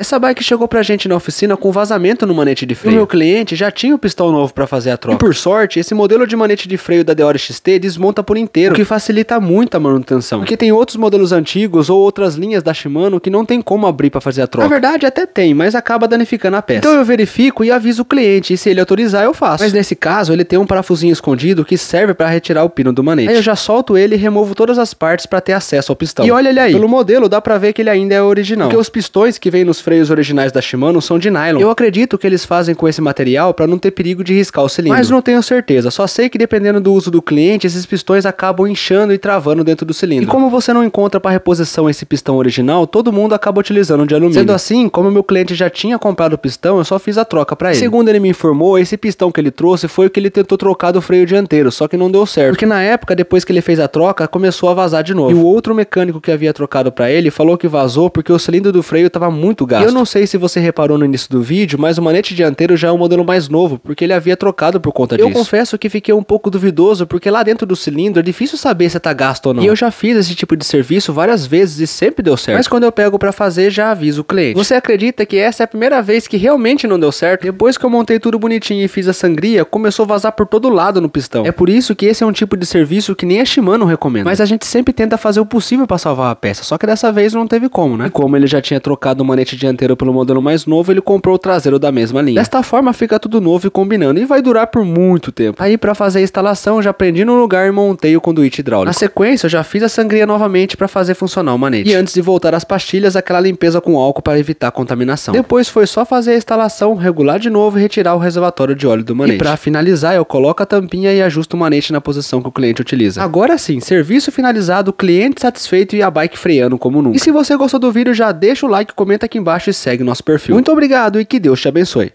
Essa bike chegou pra gente na oficina com vazamento no manete de freio. E o meu cliente já tinha o pistão novo para fazer a troca. E por sorte, esse modelo de manete de freio da Deore XT desmonta por inteiro, o que facilita muito a manutenção. Porque tem outros modelos antigos ou outras linhas da Shimano que não tem como abrir para fazer a troca. Na verdade, até tem, mas acaba danificando a peça. Então eu verifico e aviso o cliente, e se ele autorizar, eu faço. Mas nesse caso, ele tem um parafusinho escondido que serve para retirar o pino do manete. Aí eu já solto ele e removo todas as partes para ter acesso ao pistão. E olha ele aí. Pelo modelo, dá pra ver que ele ainda é original. Porque os pistões que vem nos freios freios originais da Shimano são de nylon. Eu acredito que eles fazem com esse material para não ter perigo de riscar o cilindro. Mas não tenho certeza, só sei que dependendo do uso do cliente, esses pistões acabam inchando e travando dentro do cilindro. E como você não encontra para reposição esse pistão original, todo mundo acaba utilizando de alumínio. Sendo assim, como meu cliente já tinha comprado o pistão, eu só fiz a troca para ele. Segundo ele me informou, esse pistão que ele trouxe foi o que ele tentou trocar do freio dianteiro, só que não deu certo. Porque na época, depois que ele fez a troca, começou a vazar de novo. E o outro mecânico que havia trocado para ele falou que vazou porque o cilindro do freio estava muito gasto gasto. eu não sei se você reparou no início do vídeo, mas o manete dianteiro já é um modelo mais novo, porque ele havia trocado por conta eu disso. Eu confesso que fiquei um pouco duvidoso, porque lá dentro do cilindro é difícil saber se tá gasto ou não. E eu já fiz esse tipo de serviço várias vezes e sempre deu certo. Mas quando eu pego para fazer, já aviso o cliente. Você acredita que essa é a primeira vez que realmente não deu certo? Depois que eu montei tudo bonitinho e fiz a sangria, começou a vazar por todo lado no pistão. É por isso que esse é um tipo de serviço que nem a Shimano recomenda. Mas a gente sempre tenta fazer o possível para salvar a peça, só que dessa vez não teve como, né? E como ele já tinha trocado o manete dianteiro pelo modelo mais novo, ele comprou o traseiro da mesma linha. Desta forma fica tudo novo e combinando, e vai durar por muito tempo. Aí para fazer a instalação, já prendi no lugar e montei o conduíte hidráulico. Na sequência, eu já fiz a sangria novamente para fazer funcionar o manete. E antes de voltar às pastilhas, aquela limpeza com álcool para evitar contaminação. Depois foi só fazer a instalação, regular de novo e retirar o reservatório de óleo do manete. E para finalizar, eu coloco a tampinha e ajusto o manete na posição que o cliente utiliza. Agora sim, serviço finalizado, cliente satisfeito e a bike freando como nunca. E se você gostou do vídeo, já deixa o like, comenta aqui embaixo embaixo e segue nosso perfil. Muito obrigado e que Deus te abençoe.